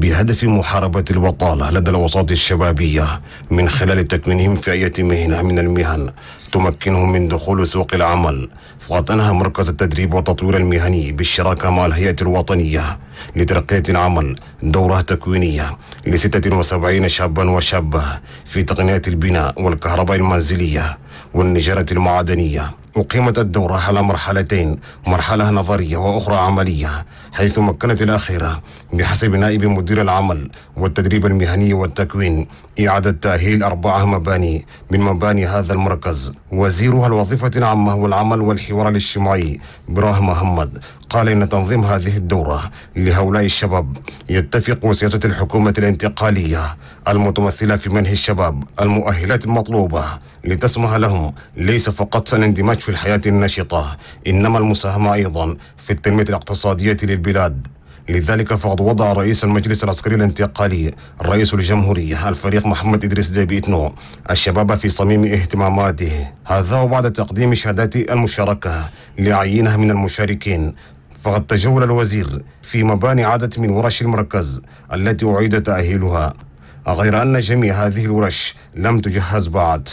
بهدف محاربة البطالة لدى الوساطة الشبابية من خلال تكوينهم في أي مهنة من المهن تمكنهم من دخول سوق العمل فقد أنهى مركز التدريب والتطوير المهني بالشراكة مع الهيئة الوطنية لترقية العمل دورة تكوينية ل 76 شابا وشابة في تقنيات البناء والكهرباء المنزلية والنجارة المعدنية أقيمت الدورة على مرحلتين مرحلة نظرية وأخرى عملية حيث مكنت الأخيرة بحسب نائب مدير العمل والتدريب المهني والتكوين إعادة تأهيل أربعة مباني من مباني هذا المركز وزيرها الوظيفة العامة والعمل والحوار الاجتماعي براه محمد قال إن تنظيم هذه الدورة لهؤلاء الشباب يتفق وسياسة الحكومة الانتقالية المتمثلة في منه الشباب المؤهلات المطلوبة لتسمح لهم ليس فقط الاندماج في الحياة النشطة إنما المساهمة أيضا في التنمية الاقتصادية للبلاد لذلك فقد وضع رئيس المجلس العسكري الانتقالي الرئيس الجمهورية الفريق محمد إدريس ديبي إتنو الشباب في صميم اهتماماته هذا وبعد تقديم شهادات المشاركة لعينه من المشاركين فقد تجول الوزير في مباني عدد من ورش المركز التي أعيد تأهيلها غير أن جميع هذه الورش لم تجهز بعد